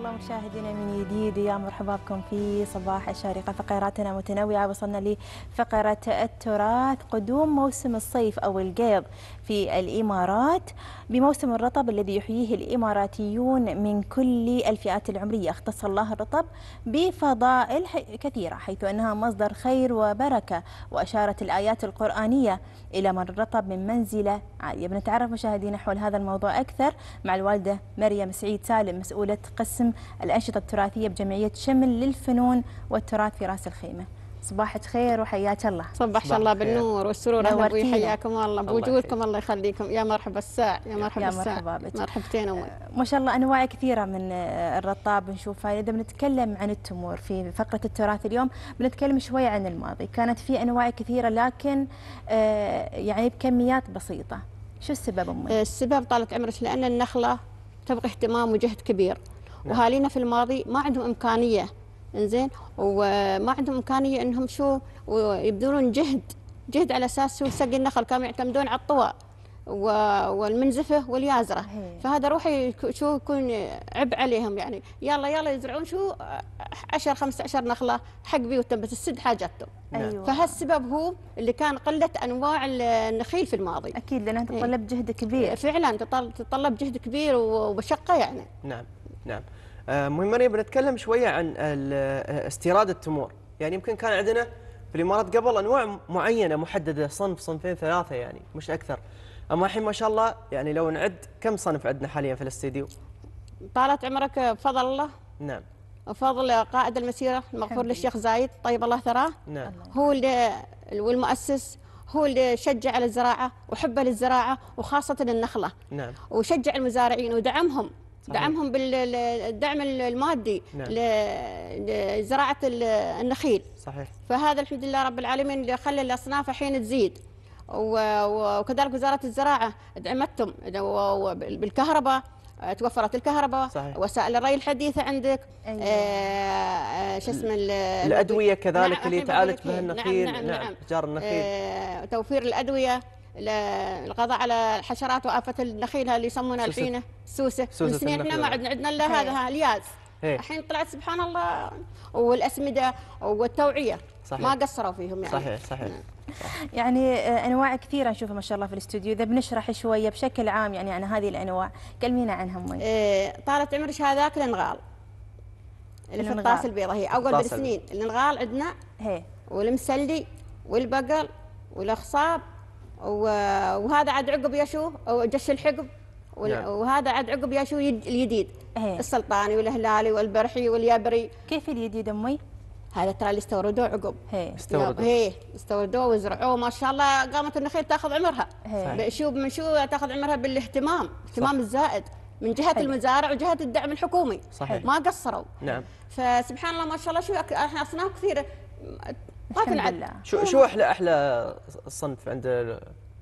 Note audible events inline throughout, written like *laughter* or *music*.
الله مشاهدينا من جديد يا مرحبا بكم في صباح الشارقة فقراتنا متنوعة وصلنا لفقرة التراث قدوم موسم الصيف أو القيض في الإمارات بموسم الرطب الذي يحييه الإماراتيون من كل الفئات العمرية اختص الله الرطب بفضائل كثيرة حيث أنها مصدر خير وبركة وأشارت الآيات القرآنية إلى من الرطب من منزلة عالية بنتعرف مشاهدينا حول هذا الموضوع أكثر مع الوالدة مريم سعيد سالم مسؤولة قسم الأنشطة التراثية بجمعية شمل للفنون والتراث في راس الخيمة صباح خير وحياك الله صبح الله بالنور والسرور ابوي حياكم الله بوجودكم الله يخليكم يا مرحبا الساع يا مرحبا يا الساع مرحبا بك مرحبتين امي آه، ما شاء الله انواع كثيره من آه، الرطاب نشوفها اذا بنتكلم عن التمور في فقره التراث اليوم بنتكلم شوي عن الماضي كانت في انواع كثيره لكن آه، يعني بكميات بسيطه شو السبب امي السبب طالت عمرك لان النخله تبغى اهتمام وجهد كبير نعم. واهالينا في الماضي ما عندهم امكانيه انزين وما عندهم امكانيه انهم شو يبذلون جهد جهد على اساس شو سقي النخل كانوا يعتمدون على الطوى والمنزفه واليازره إيه. فهذا روحي شو يكون عبء عليهم يعني يلا يلا يزرعون شو 10 15 نخله حق بيوتهم بس تسد حاجتهم نعم. أيوة. فهالسبب هو اللي كان قله انواع النخيل في الماضي اكيد لانها إيه. تتطلب جهد كبير فعلا تتطلب جهد كبير ومشقه يعني نعم نعم آه، مهم مريم بنتكلم شوية عن آه، استيراد التمور يعني يمكن كان عندنا في الإمارات قبل أنواع معينة محددة صنف صنفين ثلاثة يعني مش أكثر أما الحين ما شاء الله يعني لو نعد كم صنف عندنا حاليا في الاستديو طالت عمرك بفضل الله نعم وفضل قائد المسيرة المغفور للشيخ زايد طيب الله ثراه نعم. هو اللي والمؤسس هو اللي شجع على الزراعة وحبه للزراعة وخاصة النخلة نعم. وشجع المزارعين ودعمهم دعمهم بالدعم المادي نعم. لزراعه النخيل صحيح فهذا الحمد لله رب العالمين اللي خلى الاصناف الحين تزيد وكذلك وزاره الزراعه دعمتهم بالكهرباء توفرت الكهرباء صحيح. وسائل الري الحديثه عندك أيوة. آه، آه، شو اسمه الادويه كذلك نعم اللي تعالج بها إيه. النخيل نعم, نعم, نعم, نعم. جار النخيل آه، توفير الادويه القضاء على الحشرات وافه النخيل اللي يسمونها الحين سوسه من سنين احنا ما عندنا عندنا الا هذا الياز الحين طلعت سبحان الله والاسمده والتوعيه صحيح. ما قصروا فيهم يعني صحيح صحيح نعم. يعني آه، انواع كثيره نشوفها ما شاء الله في الاستوديو اذا بنشرح شويه بشكل عام يعني عن هذه الانواع كلمينا عنها امي إيه طالت عمرك هذاك الانغال اللي في الطاس البيضاء هي اول بالسنين الانغال عندنا هي والمسلي والبقل والاخصاب وهذا عاد عقب يا شو جش الحقب نعم. وهذا عاد عقب يا شو الجديد إيه. السلطاني والهلالي والبرحي واليبري كيف الجديد امي؟ هذا ترى اللي استوردوه عقب إيه. استوردوه ايه استوردوه وزرعوه ما شاء الله قامت النخيل تاخذ عمرها إيه. شو من شو تاخذ عمرها بالاهتمام اهتمام الزائد من جهه حلو. المزارع وجهه الدعم الحكومي صحيح ما قصروا نعم فسبحان الله ما شاء الله شو احنا اصناف كثيره ما تنعد شو شو احلى احلى صنف عند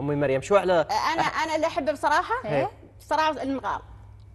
امي مريم شو احلى انا انا اللي احبه بصراحه بصراحه إيه. إيه. المغار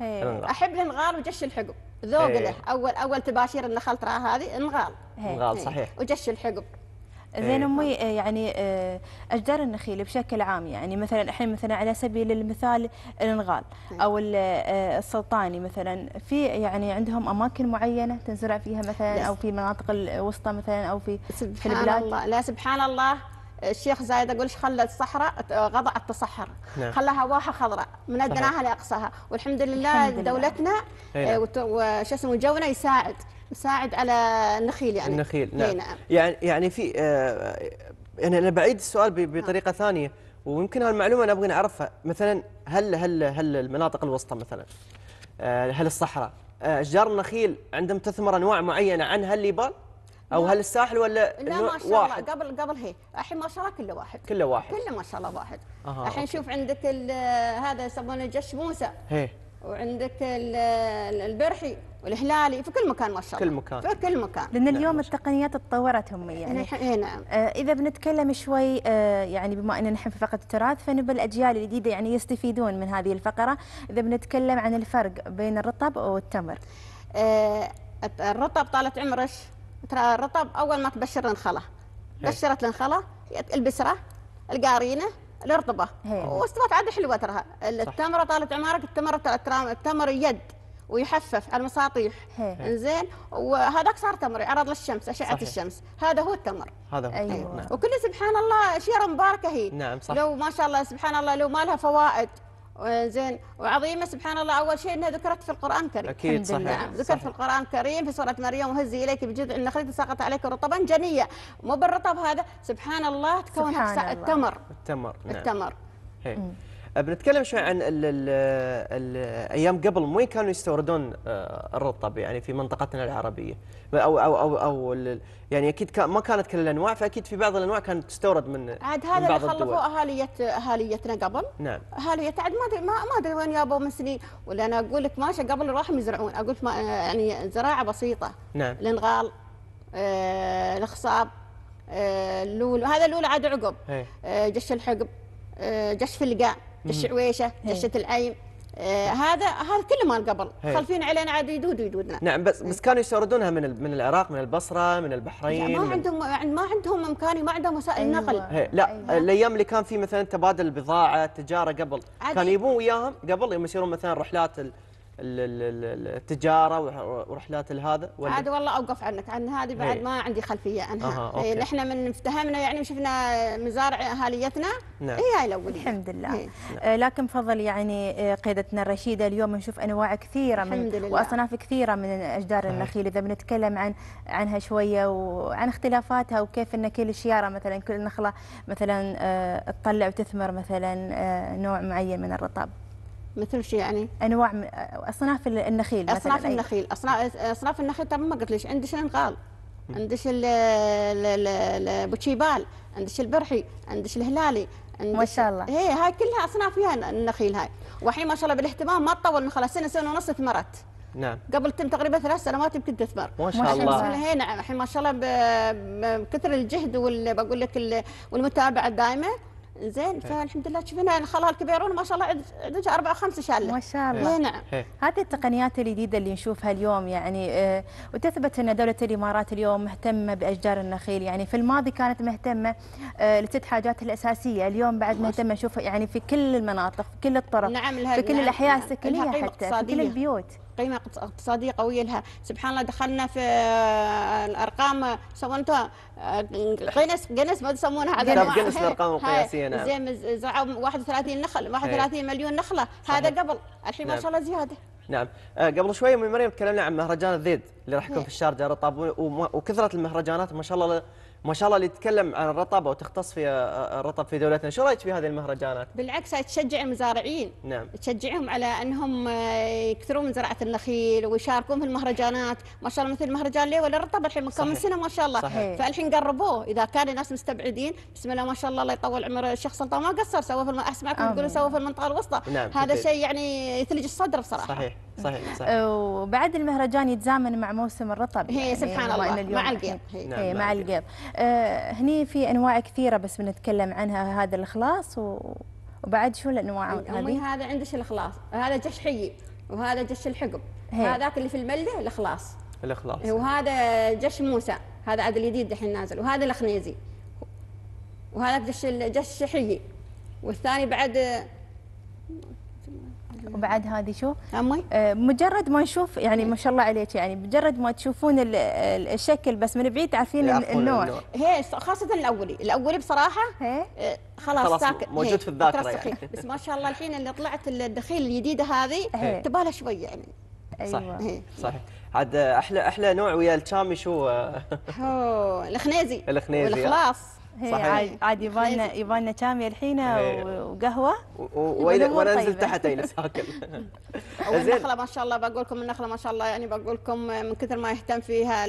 إيه. احب الانغار وجش الحقب ذوق له اول اول تباشير النخل ترى هذه انغال انغال صحيح وجش الحقب إيه، زين امي نعم. إيه، يعني اشجار إيه، النخيل بشكل عام يعني مثلا الحين مثلا على سبيل المثال الانغال نعم. او السلطاني مثلا في يعني عندهم اماكن معينه تنزرع فيها مثلا او في مناطق الوسطى مثلا او في في البلاد الله لا سبحان الله الشيخ زايد اقول ايش خلى الصحراء غضا التصحر نعم. خلاها واحه خضراء من ادناها لاقصاها والحمد لله الحمد دولتنا نعم. وش اسمه جونا يساعد يساعد على النخيل يعني النخيل نعم, نعم. يعني يعني في آه, آه، يعني انا بعيد السؤال بطريقه ها. ثانيه ويمكن هالمعلومه انا ابغى اعرفها مثلا هل هل هل المناطق الوسطى مثلا آه هل الصحراء آه، اشجار النخيل عندهم تثمر انواع معينه عن هل يبال؟ او هل الساحل ولا لا ما شاء الله واحد. قبل قبل هي الحين ما شاء الله كله واحد كله واحد كله ما شاء الله واحد الحين شوف عندك آه، هذا يسمونه جش موسى هي. وعندك البرحي والهلالي في كل مكان ما شاء الله كل مكان في كل مكان لان نعم. اليوم التقنيات تطورت هم يعني اي نعم آه اذا بنتكلم شوي آه يعني بما اننا نحن في فقره التراث فنبى الاجيال الجديده يعني يستفيدون من هذه الفقره اذا بنتكلم عن الفرق بين الرطب والتمر آه الرطب طالت عمرش ترى الرطب اول ما تبشر الخله إيه. بشرت الخله البسره القارينه الرطبه إيه. واستوت عاد حلوه ترى التمره طالت عمرك التمر التمر يد ويحفف على المساطيح انزين وهذاك صار تمر يعرض للشمس اشعه صحيح. الشمس هذا هو التمر هذا هو أيوة. التمر نعم. وكل سبحان الله شيره مباركه هي نعم صح. لو ما شاء الله سبحان الله لو ما لها فوائد زين وعظيمه سبحان الله اول شيء انها ذكرت في القران الكريم اكيد صحيح نعم ذكرت في القرآن الكريم في سوره مريم وهزي اليك بجذع النخله تساقط عليك رطبا جنيا مو بالرطب هذا سبحان الله تكون سبحان الله. التمر التمر نعم. التمر هي. آه، بنتكلم شوي عن الـ الـ الـ الايام قبل وين كانوا يستوردون آه، الرطب يعني في منطقتنا العربيه او او او او يعني اكيد كان ما كانت كل الانواع فاكيد في بعض الانواع كانت تستورد من عاد هذا اللي خلفوا اهاليه اهاليتنا قبل نعم اهاليه عاد ما ادري ما ادري وين جابوا من سنين ولا انا اقول لك ماشي قبل راحوا يزرعون اقول ما يعني زراعه بسيطه نعم الانغال آه الخصاب آه اللول هذا اللول عاد عقب إيه. آه جش الحقب آه، جش فلقان الشعويشه دشه إيه. العيم آه هذا هذا كله مال قبل إيه. خلفين علينا عاد يدود يدودنا نعم بس بس إيه. كانوا يستوردونها من من العراق من البصره من البحرين يعني ما عندهم ما عندهم امكاني ما عندهم وسائل أيوة. نقل هي. لا أيوة. الايام اللي كان في مثلا تبادل البضاعه التجاره قبل كانوا يبون وياهم قبل يوم يسيرون مثلا رحلات التجاره ورحلات الهذا ولا عاد والله اوقف عنك عن هذه بعد إيه. ما عندي خلفيه عنها آه نحن من افتهمنا يعني وشفنا مزارع اهاليتنا نعم. هي إيه، هاي الاوليه الحمد لله نعم. آه، لكن بفضل يعني آه، قيادتنا الرشيده اليوم نشوف انواع كثيره من الحمد لله. واصناف كثيره من اشجار النخيل اذا بنتكلم عن عنها شويه وعن اختلافاتها وكيف ان كل شياره مثلا كل نخله مثلا آه، تطلع وتثمر مثلا نوع معين من الرطب مثل شو يعني؟ انواع اصناف النخيل مثلا اصناف النخيل اصناف اصناف النخيل طبعا ما قلت ليش عندش الانقال عندش البوتشيبال عندش البرحي عندش الهلالي ما شاء الله هي هاي كلها اصناف فيها النخيل هاي والحين ما شاء الله بالاهتمام ما تطول من خلاص سنه سنه ونص ثمرت نعم قبل تم تقريبا ثلاث سنوات يمكن تثمر ما شاء الله هي نعم الحين ما شاء الله بكثر الجهد وال بقول لك والمتابعه الدائمه زين إيه. فالحمد لله شفنا الخلال كبيرون ما شاء الله عندك اربع خمس شالة ما شاء الله إيه، نعم إيه. هذه التقنيات الجديده اللي نشوفها اليوم يعني وتثبت ان دوله الامارات اليوم مهتمه باشجار النخيل يعني في الماضي كانت مهتمه لست حاجات الاساسيه اليوم بعد مهتمه نشوف يعني في كل المناطق في كل الطرق نعم في كل نعم الاحياء نعم. السكنيه نعم. حتى في كل البيوت قيمه اقتصاديه قويه لها سبحان الله دخلنا في آه، الارقام سمونتها قنس آه، قنس ما تسمونها عاد قنس الارقام القياسيه نعم زين زرعوا 31 نخل 31 إيه. مليون نخله هذا قبل الحين ما نعم. شاء الله زياده نعم آه، قبل شوية من مريم تكلمنا عن مهرجان الذيد اللي راح يكون في إيه. الشارجه رطب وكثره المهرجانات ما شاء الله ما شاء الله اللي تتكلم عن الرطب او تختص في آه، آه، الرطب في دولتنا، شو رايك في هذه المهرجانات؟ بالعكس تشجع المزارعين نعم تشجعهم على انهم آه، يكثرون من زراعه النخيل ويشاركون في المهرجانات، ما شاء الله مثل مهرجان ليه ولا الرطب الحين من كم سنه ما شاء الله صحيح. فالحين قربوه اذا كان الناس مستبعدين بسم الله ما شاء الله الله يطول عمر الشيخ سلطان ما قصر سووا في الم... اسمعكم يقولون سووا في المنطقه الوسطى نعم. هذا شيء يعني يثلج الصدر بصراحه صحيح صحيح صحيح وبعد المهرجان يتزامن مع موسم الرطب هي يعني سبحان الله اليوم مع القيض نعم مع القيض آه هني في انواع كثيره بس بنتكلم عنها هذا الاخلاص و... وبعد شو الانواع هذه؟ هذا عندك الاخلاص هذا جش حي وهذا جش الحقب هذاك اللي في المله الاخلاص الاخلاص وهذا جش موسى هذا عاد الجديد الحين نازل وهذا الخنيزي وهذا جش جش حي والثاني بعد وبعد هذه شو امي آه، مجرد ما نشوف يعني ما شاء الله عليك يعني مجرد ما تشوفون الشكل بس من بعيد تعرفين النوع هي خاصه الاولي الاولي بصراحه آه، خلاص, خلاص ساكت موجود في الذاكره يعني. *laughs* بس ما شاء الله الحين اللي طلعت الدخيل الجديده هذه تبالها شوي يعني ايوه صح صحيح عاد آه، احلى احلى نوع ويا الشامي شو الخنيزي الخنيزي والخلاص صحيح عادي عاد يبالنا يبالنا شامي الحين وقهوه وانا انزل تحت اجلس اكل والنخله ما شاء الله بقول لكم النخله ما شاء الله يعني بقول لكم من كثر ما يهتم فيها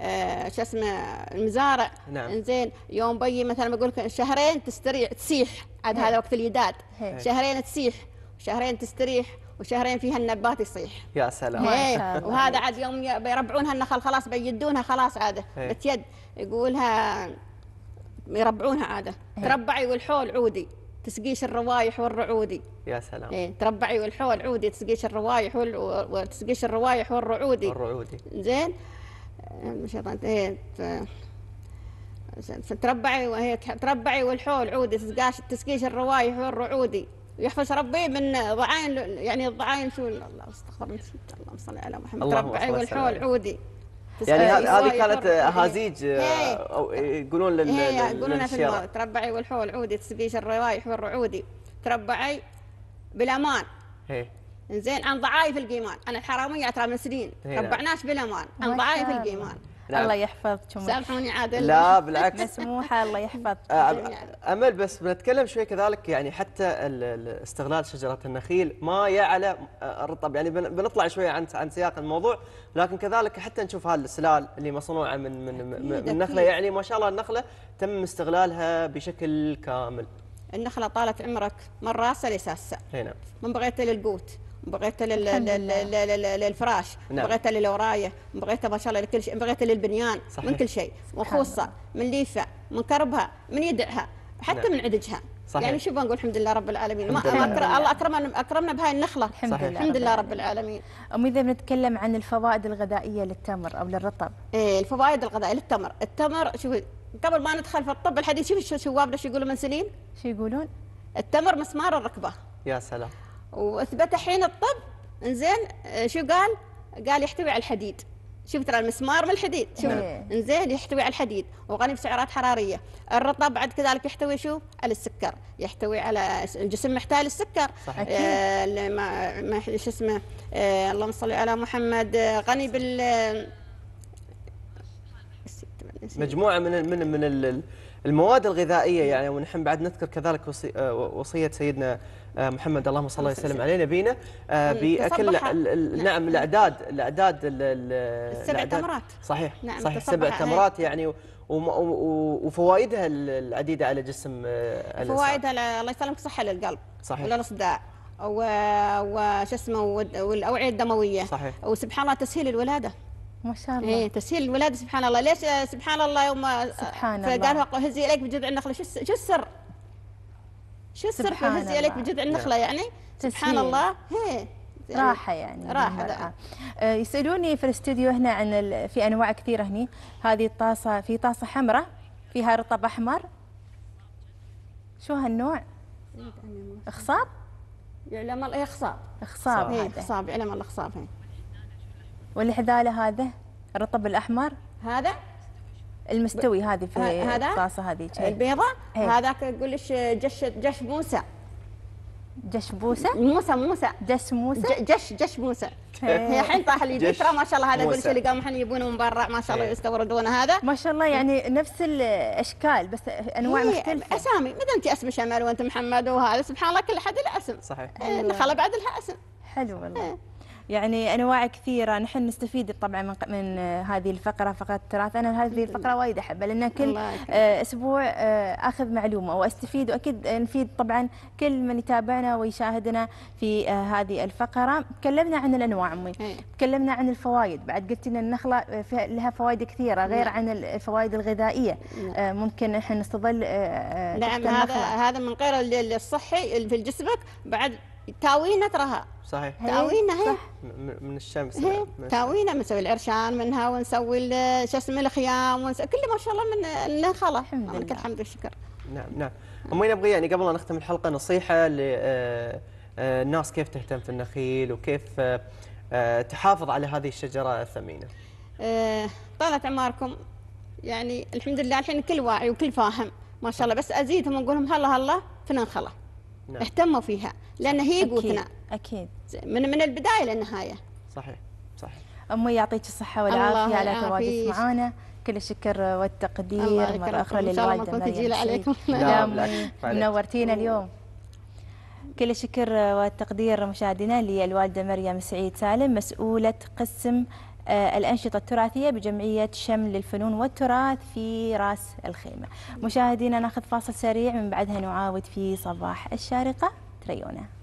آه، شو اسمه المزارع نعم زين يوم بي مثلا بقول لك شهرين تستريح تسيح عاد هذا وقت اليداد شهرين تسيح شهرين تستريح وشهرين فيها النبات يصيح يا سلام وهذا عاد يوم بيربعونها النخل خلاص بيدونها خلاص عاده بتيد يقولها يربعونها عاده إيه. تربعي والحول عودي تسقيش الروايح والرعودي يا سلام إيه تربعي والحول عودي تسقيش الروايح وال... وتسقيش الروايح والرعودي الرعودي زين شيطان إيه فتربعي وهي تربعي والحول عودي تسقاش تسقيش الروايح والرعودي يحفظ ربي من ضعاين يعني الضعاين شو الله استغفر الله صل على محمد تربعي والحول عودي يعني هذه كانت اهازيج إيه. آه، إيه. او إيه، يقولون لل يقولون في تربعي والحول عودي تسبيش الروايح والرعودي تربعي بالامان زين عن ضعايف القيمان انا الحراميه ترى من سنين تربعناش بالامان عن ضعايف القيمان نعم. الله يحفظك سامحوني عاد لا بالعكس مسموحه الله يحفظك آه، يعني. امل بس بنتكلم شوي كذلك يعني حتى استغلال شجره النخيل ما يعلى آه، الرطب يعني بنطلع شوي عن عن سياق الموضوع لكن كذلك حتى نشوف هالسلال اللي مصنوعه من من من النخله يعني ما شاء الله النخله تم استغلالها بشكل كامل النخله طالت عمرك من راسه لساسه نعم من بغيتها للقوت بغيتها للفراش نعم. بغيتها للورايه بغيتها ما شاء الله لكل شيء بغيتها للبنيان صحيح. من كل شيء وخوصه من ليفه من كربها من يدعها حتى نعم. من عدجها صحيح. يعني شوف نقول الحمد لله رب العالمين ما الله اكرمنا اكرمنا بهاي النخله الحمد لله الحمد لله رب العالمين ام اذا بنتكلم عن الفوائد الغذائيه للتمر او للرطب ايه الفوائد الغذائيه للتمر التمر شوف قبل ما ندخل في الطب الحديث شوف شو شوابنا شو يقولوا من سنين شو يقولون التمر مسمار الركبه يا سلام واثبت حين الطب انزين آه، شو قال؟ قال يحتوي على الحديد شوف ترى المسمار من الحديد شوف إيه. انزين يحتوي على الحديد وغني بسعرات حراريه الرطب بعد كذلك يحتوي شو على السكر يحتوي على الجسم محتاج السكر صحيح آه ما شو اسمه آه اللهم صل على محمد آه غني بال مجموعه من من من المواد الغذائيه يعني ونحن بعد نذكر كذلك آه، وصيه سيدنا آه، محمد اللهم صل وسلم عليه نبينا آه، باكل طيب، نعم. نعم الاعداد الاعداد السبع تمرات صحيح نعم صحيح سبع تمرات يعني وفوائدها العديده على جسم آه، الانسان فوائدها الله يسلمك صحه للقلب صحيح للصداع وش اسمه والاوعيه الدمويه صحيح وسبحان الله تسهيل الولاده ما شاء الله ايه تسهيل الولاده سبحان الله ليش سبحان الله يوم سبحان الله فقالوا هزي اليك بجذع النخله شو السر؟ شو السر في بجد بجذع النخله يعني سبحان الله هي راحة يعني راحة آه، يسألوني في الاستديو هنا عن ال... في أنواع كثيرة هني هذه الطاسة في طاسة حمراء فيها رطب أحمر شو هالنوع؟ إخصاب؟ يعلم الإخصاب إخصاب هذا إخصاب يعلم الإخصاب والحذالة هذا الرطب الأحمر هذا المستوي هذه في الطاسه هذه البيضه إيه. هذاك يقول لك جش جش موسى جش بوسه موسى موسى جش موسى جش جش موسى إيه. هي الحين طاح لي فتره ما شاء الله هذا اقول شيء اللي قام الحين يبونه من برا ما شاء الله إيه. يستوردون هذا ما شاء الله يعني نفس الاشكال بس انواع مختلفه اسامي مثل انت اسم شمال وانت محمد وهذا سبحان الله كل حد له اسم صحيح دخل بعد لها اسم حلو والله يعني انواع كثيره نحن نستفيد طبعا من من هذه الفقره فقره التراث انا هذه الفقره وايد احبها لان كل آه، اسبوع آه، اخذ معلومه واستفيد واكيد نفيد طبعا كل من يتابعنا ويشاهدنا في آه، هذه الفقره تكلمنا عن الانواع امي إيه. تكلمنا عن الفوائد بعد قلت لنا النخله لها فوائد كثيره نعم. غير عن الفوائد الغذائيه نعم. ممكن نحن نستظل نعم هذا هذا من غير الصحي في جسمك بعد تاوينا تراها صحيح تاوينا هي صح. من الشمس هي. من تاوينا بنسوي العرشان منها ونسوي شو اسمه الخيام ونس... كله ما شاء الله من النخلة الحمد لله الحمد والشكر نعم نعم امي نبغي يعني قبل لا نختم الحلقه نصيحه للناس آه، آه، كيف تهتم في النخيل وكيف آه، تحافظ على هذه الشجره الثمينه طالت عماركم يعني الحمد لله الحين كل واعي وكل فاهم ما شاء الله بس ازيدهم ونقول لهم هلا هلا في النخله نعم. اهتموا فيها لان هي قوتنا اكيد من من البدايه للنهايه صحيح صحيح امي يعطيك الصحه والعافيه على تواجدك معنا كل الشكر والتقدير مره اخرى للوالده مريم عليكم لا نعم. لا نورتينا اليوم كل الشكر والتقدير مشاهدينا للوالده مريم سعيد سالم مسؤوله قسم آه، الأنشطة التراثية بجمعية شمل للفنون والتراث في راس الخيمة مشاهدينا ناخذ فاصل سريع من بعدها نعاود في صباح الشارقة تريونا